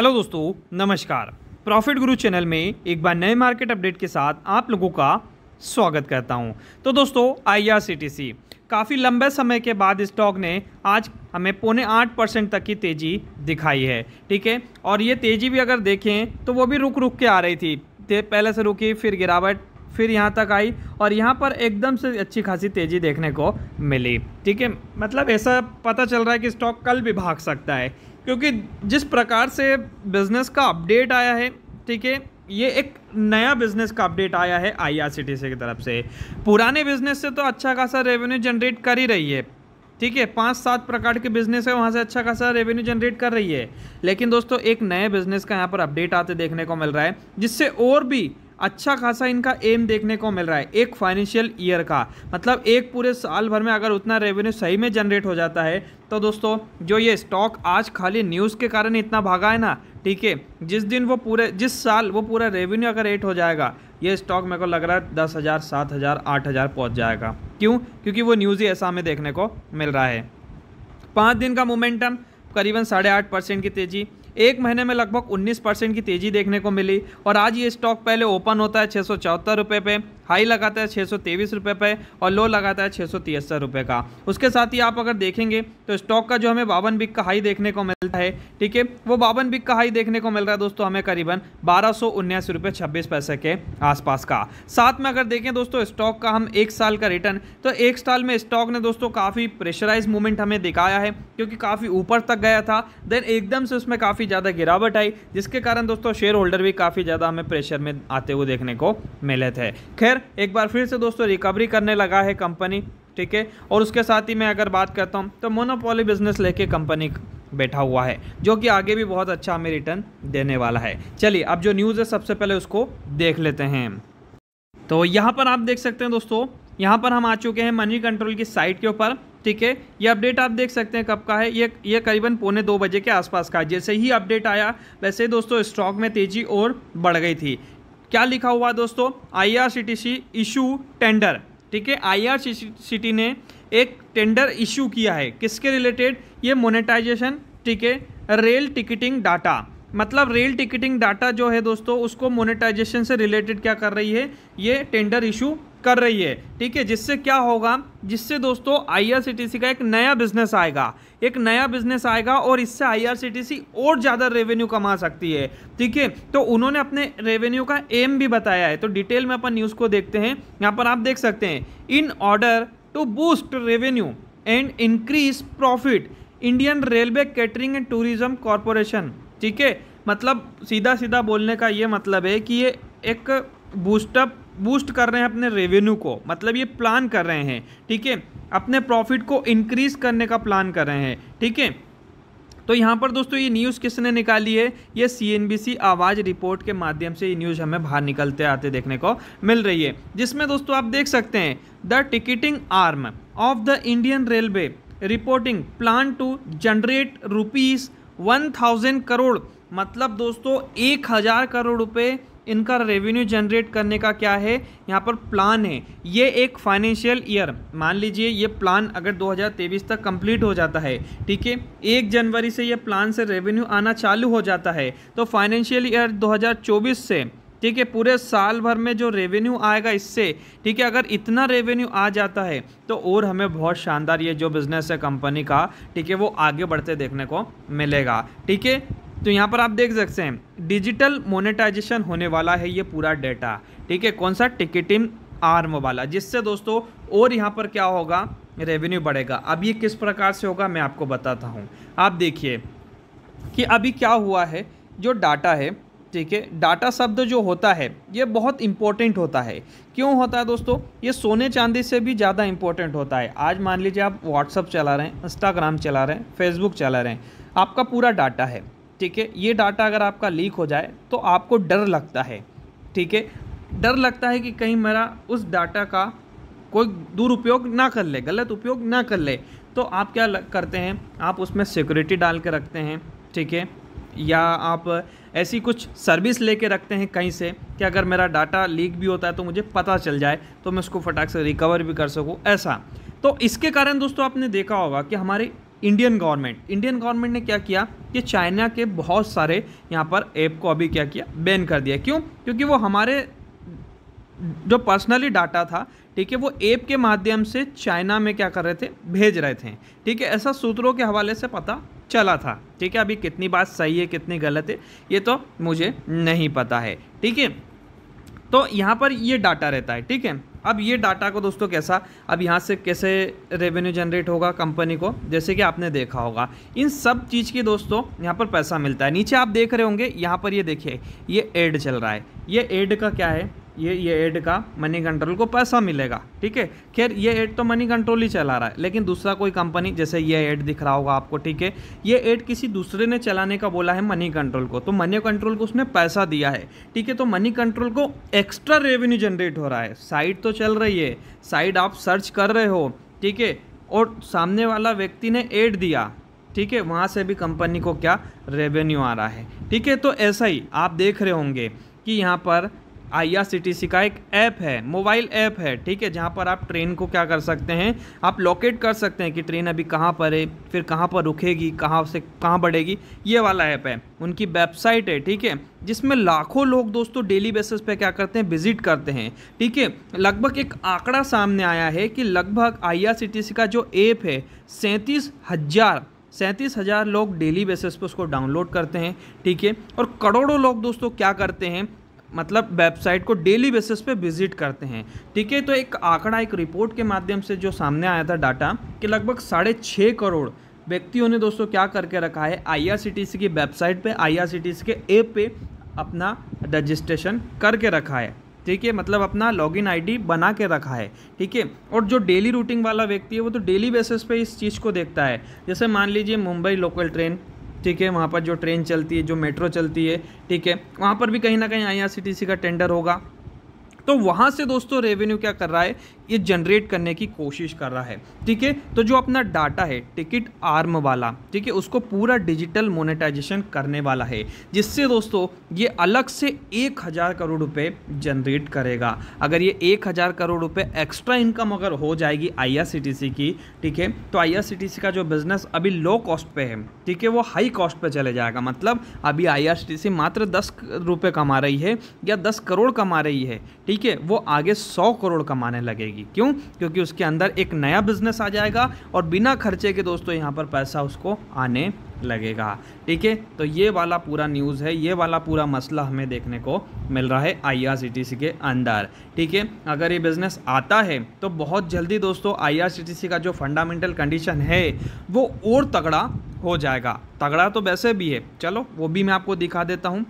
hello दोस्तों नमस्कार profit गुरु चैनल में एक बार नए मार्केट अपडेट के साथ आप लोगों का स्वागत करता हूं तो दोस्तों आईआरसीटीसी काफ़ी लंबे समय के बाद स्टॉक ने आज हमें पौने आठ परसेंट तक की तेज़ी दिखाई है ठीक है और ये तेज़ी भी अगर देखें तो वो भी रुक रुक के आ रही थी पहले से रुकी फिर गिरावट फिर यहाँ तक आई और यहाँ पर एकदम से अच्छी खासी तेज़ी देखने को मिली ठीक है मतलब ऐसा पता चल रहा है कि स्टॉक कल भी भाग सकता है क्योंकि जिस प्रकार से बिज़नेस का अपडेट आया है ठीक है ये एक नया बिजनेस का अपडेट आया है आईआरसीटीसी की तरफ से पुराने बिजनेस से तो अच्छा खासा रेवेन्यू जनरेट कर ही रही है ठीक है पांच सात प्रकार के बिजनेस है वहाँ से अच्छा खासा रेवेन्यू जनरेट कर रही है लेकिन दोस्तों एक नए बिजनेस का यहाँ पर अपडेट आते देखने को मिल रहा है जिससे और भी अच्छा खासा इनका एम देखने को मिल रहा है एक फाइनेंशियल ईयर का मतलब एक पूरे साल भर में अगर उतना रेवेन्यू सही में जनरेट हो जाता है तो दोस्तों जो ये स्टॉक आज खाली न्यूज़ के कारण इतना भागा है ना ठीक है जिस दिन वो पूरे जिस साल वो पूरा रेवेन्यू अगर एट हो जाएगा ये स्टॉक मेरे को लग रहा है दस हज़ार सात हज़ार आठ हज़ार पहुँच जाएगा क्यों क्योंकि वो न्यूज़ ही ऐसा हमें देखने को मिल रहा है पाँच दिन का मोमेंटम करीबन साढ़े आठ परसेंट की तेज़ी एक महीने में लगभग 19 परसेंट की तेज़ी देखने को मिली और आज ये स्टॉक पहले ओपन होता है छः सौ पे हाई लगाता है छः सौ तेईस रुपये पे और लो लगाता है छः सौ तिहत्तर रुपये का उसके साथ ही आप अगर देखेंगे तो स्टॉक का जो हमें बावन बिक का हाई देखने को मिलता है ठीक है वो बावन बिक का हाई देखने को मिल रहा है दोस्तों हमें करीबन बारह सौ उन्यासी रुपये छब्बीस पैसे के आसपास का साथ में अगर देखें दोस्तों स्टॉक का हम एक साल का रिटर्न तो एक साल में स्टॉक ने दोस्तों काफ़ी प्रेशराइज मूवमेंट हमें दिखाया है क्योंकि काफ़ी ऊपर तक गया था देन एकदम से उसमें काफ़ी ज़्यादा गिरावट आई जिसके कारण दोस्तों शेयर होल्डर भी काफ़ी ज़्यादा हमें प्रेशर में आते हुए देखने को मिले थे खैर एक बार फिर से दोस्तों रिकवरी करने लगा है कंपनी ठीक है और उसके साथ ही मैं अगर बात करता हूँ तो मोनोपोली बिजनेस लेके कंपनी बैठा हुआ है जो कि आगे भी बहुत अच्छा हमें रिटर्न देने वाला है चलिए अब जो न्यूज़ है सबसे पहले उसको देख लेते हैं तो यहाँ पर आप देख सकते हैं दोस्तों यहाँ पर हम आ चुके हैं मनी कंट्रोल की साइट के ऊपर ठीक है ये अपडेट आप देख सकते हैं कब का है ये ये करीबन पौने दो बजे के आसपास का है जैसे ही अपडेट आया वैसे दोस्तों स्टॉक में तेजी और बढ़ गई थी क्या लिखा हुआ दोस्तों आई सी इशू टेंडर ठीक है आई टी ने एक टेंडर इशू किया है किसके रिलेटेड ये मोनेटाइजेशन ठीक है रेल टिकटिंग डाटा मतलब रेल टिकटिंग डाटा जो है दोस्तों उसको मोनेटाइजेशन से रिलेटेड क्या कर रही है ये टेंडर इशू कर रही है ठीक है जिससे क्या होगा जिससे दोस्तों आईआरसीटीसी का एक नया बिजनेस आएगा एक नया बिजनेस आएगा और इससे आईआरसीटीसी और ज़्यादा रेवेन्यू कमा सकती है ठीक है तो उन्होंने अपने रेवेन्यू का एम भी बताया है तो डिटेल में अपन न्यूज़ को देखते हैं यहाँ पर आप देख सकते हैं in order to boost revenue and increase profit Indian railway catering and tourism corporation ठीक है मतलब सीधा सीधा बोलने का ये मतलब है कि ये एक बूस्टअप बूस्ट कर रहे हैं अपने रेवेन्यू को मतलब ये प्लान कर रहे हैं ठीक है अपने प्रॉफिट को इंक्रीज करने का प्लान कर रहे हैं ठीक है तो यहाँ पर दोस्तों ये न्यूज़ किसने निकाली है ये सी आवाज़ रिपोर्ट के माध्यम से ये न्यूज़ हमें बाहर निकलते आते देखने को मिल रही है जिसमें दोस्तों आप देख सकते हैं the ticketing arm of the Indian railway reporting plan to generate rupees one thousand crore मतलब दोस्तों एक हज़ार करोड़ रुपए इनका रेवेन्यू जनरेट करने का क्या है यहाँ पर प्लान है ये एक फाइनेंशियल ईयर मान लीजिए ये प्लान अगर 2023 तक कंप्लीट हो जाता है ठीक है एक जनवरी से ये प्लान से रेवेन्यू आना चालू हो जाता है तो फाइनेंशियल ईयर 2024 से ठीक है पूरे साल भर में जो रेवेन्यू आएगा इससे ठीक है अगर इतना रेवेन्यू आ जाता है तो और हमें बहुत शानदार ये जो बिज़नेस है कंपनी का ठीक है वो आगे बढ़ते देखने को मिलेगा ठीक है तो यहाँ पर आप देख सकते हैं डिजिटल मोनेटाइजेशन होने वाला है ये पूरा डेटा ठीक है कौन सा टिकटिंग आर्म वाला जिससे दोस्तों और यहाँ पर क्या होगा रेवेन्यू बढ़ेगा अब ये किस प्रकार से होगा मैं आपको बताता हूँ आप देखिए कि अभी क्या हुआ है जो डाटा है ठीक है डाटा शब्द जो होता है ये बहुत इंपॉर्टेंट होता है क्यों होता है दोस्तों ये सोने चांदी से भी ज़्यादा इंपॉर्टेंट होता है आज मान लीजिए आप व्हाट्सअप चला रहे हैं इंस्टाग्राम चला रहे हैं फेसबुक चला रहे हैं आपका पूरा डाटा है ठीक है ये डाटा अगर आपका लीक हो जाए तो आपको डर लगता है ठीक है डर लगता है कि कहीं मेरा उस डाटा का कोई दुरुपयोग ना कर ले गलत उपयोग ना कर ले तो आप क्या करते हैं आप उसमें सिक्योरिटी डाल के रखते हैं ठीक है या आप ऐसी कुछ सर्विस लेके रखते हैं कहीं से कि अगर मेरा डाटा लीक भी होता है तो मुझे पता चल जाए तो मैं उसको फटाक से रिकवर भी कर सकूँ ऐसा तो इसके कारण दोस्तों आपने देखा होगा कि हमारे इंडियन गवर्नमेंट इंडियन गवर्नमेंट ने क्या किया कि चाइना के बहुत सारे यहाँ पर ऐप को अभी क्या किया बैन कर दिया क्यों क्योंकि वो हमारे जो पर्सनली डाटा था ठीक है वो ऐप के माध्यम से चाइना में क्या कर रहे थे भेज रहे थे ठीक है ऐसा सूत्रों के हवाले से पता चला था ठीक है अभी कितनी बात सही है कितनी गलत है ये तो मुझे नहीं पता है ठीक है तो यहाँ पर ये डाटा रहता है ठीक है अब ये डाटा को दोस्तों कैसा अब यहाँ से कैसे रेवेन्यू जनरेट होगा कंपनी को जैसे कि आपने देखा होगा इन सब चीज़ की दोस्तों यहाँ पर पैसा मिलता है नीचे आप देख रहे होंगे यहाँ पर ये देखिए ये एड चल रहा है ये एड का क्या है ये ये एड का मनी कंट्रोल को पैसा मिलेगा ठीक है खैर ये एड तो मनी कंट्रोल ही चला रहा है लेकिन दूसरा कोई कंपनी जैसे ये एड दिख रहा होगा आपको ठीक है ये एड किसी दूसरे ने चलाने का बोला है मनी कंट्रोल को तो मनी कंट्रोल को उसने पैसा दिया है ठीक है तो मनी कंट्रोल को एक्स्ट्रा रेवेन्यू जनरेट हो रहा है साइट तो चल रही है साइट आप सर्च कर रहे हो ठीक है और सामने वाला व्यक्ति ने एड दिया ठीक है वहाँ से भी कंपनी को क्या रेवेन्यू आ रहा है ठीक है तो ऐसा ही आप देख रहे होंगे कि यहाँ पर सी का एक ऐप है मोबाइल ऐप है ठीक है जहाँ पर आप ट्रेन को क्या कर सकते हैं आप लोकेट कर सकते हैं कि ट्रेन अभी कहाँ पर है फिर कहाँ पर रुकेगी कहाँ से कहाँ बढ़ेगी ये वाला ऐप है उनकी वेबसाइट है ठीक है जिसमें लाखों लोग दोस्तों डेली बेसिस पे क्या करते हैं विजिट करते हैं ठीक है लगभग एक आंकड़ा सामने आया है कि लगभग सी का जो ऐप है सैंतीस हज़ार सैंतीस हज़ार लोग डेली बेसिस पर उसको डाउनलोड करते हैं ठीक है और करोड़ों लोग दोस्तों क्या करते हैं मतलब वेबसाइट को डेली बेसिस पे विजिट करते हैं ठीक है तो एक आंकड़ा एक रिपोर्ट के माध्यम से जो सामने आया था डाटा कि लगभग साढ़े छः करोड़ व्यक्तियों ने दोस्तों क्या करके रखा है सी की वेबसाइट पे सी के ऐप पे अपना रजिस्ट्रेशन करके रखा है ठीक है मतलब अपना लॉगिन आईडी बना के रखा है ठीक है और जो डेली रूटिंग वाला व्यक्ति है वो तो डेली बेसिस पे इस चीज़ को देखता है जैसे मान लीजिए मुंबई लोकल ट्रेन ठीक है वहाँ पर जो ट्रेन चलती है जो मेट्रो चलती है ठीक है वहाँ पर भी कहीं ना कहीं आई का टेंडर होगा तो वहाँ से दोस्तों रेवेन्यू क्या कर रहा है ये जनरेट करने की कोशिश कर रहा है ठीक है तो जो अपना डाटा है टिकट आर्म वाला ठीक है उसको पूरा डिजिटल मोनेटाइजेशन करने वाला है जिससे दोस्तों ये अलग से एक हज़ार करोड़ रुपए जनरेट करेगा अगर ये एक हज़ार करोड़ रुपए एक्स्ट्रा इनकम अगर हो जाएगी आई की ठीक है तो आई का जो बिज़नेस अभी लो कॉस्ट पर है ठीक है वो हाई कॉस्ट पर चले जाएगा मतलब अभी आई मात्र दस रुपये कमा रही है या दस करोड़ कमा रही है ठीक है वो आगे सौ करोड़ कमाने लगेगी क्यों क्योंकि उसके अंदर एक नया बिजनेस आ जाएगा और बिना खर्चे के दोस्तों यहाँ पर पैसा उसको आने लगेगा ठीक है तो ये वाला पूरा न्यूज़ है ये वाला पूरा मसला हमें देखने को मिल रहा है आईआरसीटीसी के अंदर ठीक है अगर ये बिज़नेस आता है तो बहुत जल्दी दोस्तों आईआरसीटीसी का जो फंडामेंटल कंडीशन है वो और तगड़ा हो जाएगा तगड़ा तो वैसे भी है चलो वो भी मैं आपको दिखा देता हूँ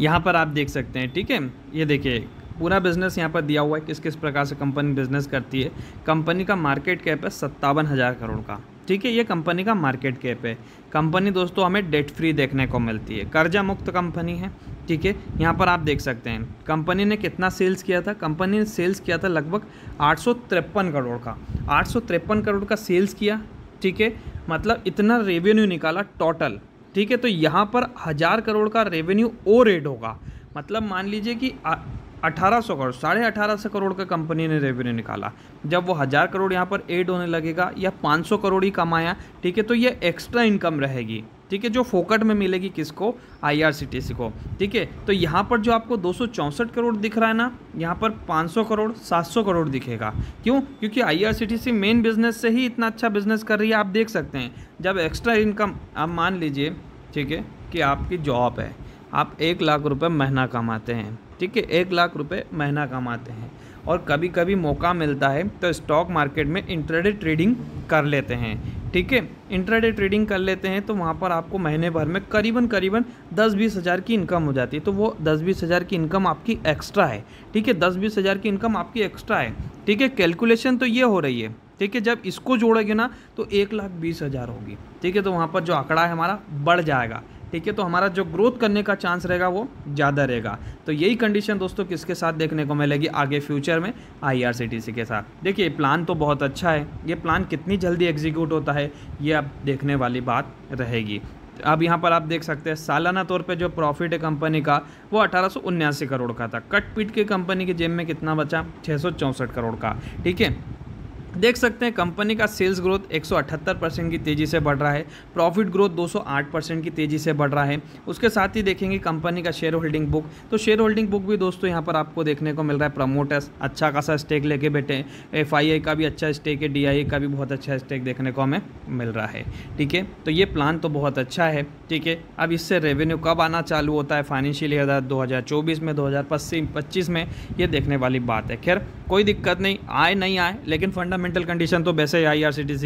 यहाँ पर आप देख सकते हैं ठीक है ये देखिए पूरा बिजनेस यहाँ पर दिया हुआ है किस किस प्रकार से कंपनी बिजनेस करती है कंपनी का मार्केट कैप है सत्तावन हज़ार करोड़ का ठीक है ये कंपनी का मार्केट कैप है कंपनी दोस्तों हमें डेट फ्री देखने को मिलती है कर्जा मुक्त कंपनी है ठीक है यहाँ पर आप देख सकते हैं कंपनी ने कितना सेल्स किया था कंपनी ने सेल्स किया था लगभग आठ करोड़ का आठ करोड़ का सेल्स किया ठीक है मतलब इतना रेवेन्यू निकाला टोटल ठीक है तो यहाँ पर हज़ार करोड़ का रेवेन्यू ओ रेड होगा मतलब मान लीजिए कि अठारह सौ करोड़ साढ़े अठारह सौ करोड़ का कंपनी ने रेवेन्यू निकाला जब वो हज़ार करोड़ यहाँ पर एड होने लगेगा या पाँच सौ करोड़ ही कमाया ठीक है तो ये एक्स्ट्रा इनकम रहेगी ठीक है जो फोकट में मिलेगी किसको आईआरसीटीसी को ठीक है तो यहाँ पर जो आपको दो करोड़ दिख रहा है ना यहाँ पर 500 करोड़ 700 करोड़ दिखेगा क्यों क्योंकि आईआरसीटीसी मेन बिजनेस से ही इतना अच्छा बिजनेस कर रही है आप देख सकते हैं जब एक्स्ट्रा इनकम आप मान लीजिए ठीक है कि आपकी जॉब है आप एक लाख रुपए महीना कमाते हैं ठीक है एक लाख रुपए महीना कमाते हैं और कभी कभी मौका मिलता है तो स्टॉक मार्केट में इंटरडे ट्रेडिंग कर लेते हैं ठीक है इंटरडे ट्रेडिंग कर लेते हैं तो वहाँ पर आपको महीने भर में करीबन करीबन दस बीस हज़ार की इनकम हो जाती है तो वो दस बीस हज़ार की इनकम आपकी एक्स्ट्रा है ठीक है दस बीस हज़ार की इनकम आपकी एक्स्ट्रा है ठीक है कैलकुलेशन तो ये हो रही है ठीक है जब इसको जोड़ेंगे ना तो एक लाख बीस हज़ार होगी ठीक है तो वहाँ पर जो आंकड़ा है हमारा बढ़ जाएगा ठीक है तो हमारा जो ग्रोथ करने का चांस रहेगा वो ज़्यादा रहेगा तो यही कंडीशन दोस्तों किसके साथ देखने को मिलेगी आगे फ्यूचर में आई के साथ देखिए प्लान तो बहुत अच्छा है ये प्लान कितनी जल्दी एग्जीक्यूट होता है ये अब देखने वाली बात रहेगी अब यहाँ पर आप देख सकते हैं सालाना तौर पे जो प्रॉफिट है कंपनी का वो अठारह करोड़ का था कट पीट के कंपनी की जेब में कितना बचा छः करोड़ का ठीक है देख सकते हैं कंपनी का सेल्स ग्रोथ 178 परसेंट की तेज़ी से बढ़ रहा है प्रॉफिट ग्रोथ 208 परसेंट की तेज़ी से बढ़ रहा है उसके साथ ही देखेंगे कंपनी का शेयर होल्डिंग बुक तो शेयर होल्डिंग बुक भी दोस्तों यहाँ पर आपको देखने को मिल रहा है प्रमोटर्स अच्छा खासा स्टेक लेके बैठे हैं एफ का भी अच्छा स्टेक है डी का भी बहुत अच्छा स्टेक देखने को हमें मिल रहा है ठीक है तो ये प्लान तो बहुत अच्छा है ठीक है अब इससे रेवेन्यू कब आना चालू होता है फाइनेंशियल ईयर दो में दो हज़ार में ये देखने वाली बात है खैर कोई दिक्कत नहीं आए नहीं आए लेकिन फंडा फंडामेंटल कंडीशन तो वैसे आई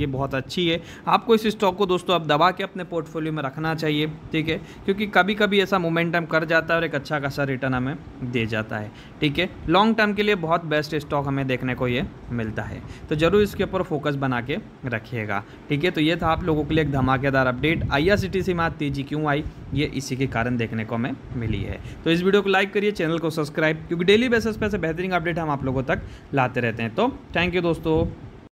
की बहुत अच्छी है आपको इस स्टॉक को दोस्तों आप दबा के अपने पोर्टफोलियो में रखना चाहिए ठीक है क्योंकि कभी कभी ऐसा मोमेंटम कर जाता है और एक अच्छा खासा रिटर्न हमें दे जाता है ठीक है लॉन्ग टर्म के लिए बहुत बेस्ट स्टॉक हमें देखने को ये मिलता है तो ज़रूर इसके ऊपर फोकस बना के रखिएगा ठीक है तो ये था आप लोगों के लिए एक धमाकेदार अपडेट आई में आज तेजी क्यों आई ये इसी के कारण देखने को हमें मिली है तो इस वीडियो को लाइक करिए चैनल को सब्सक्राइब क्योंकि डेली बेसिस पर ऐसे बेहतरीन अपडेट हम आप लोगों तक लाते रहते हैं तो थैंक यू दोस्तों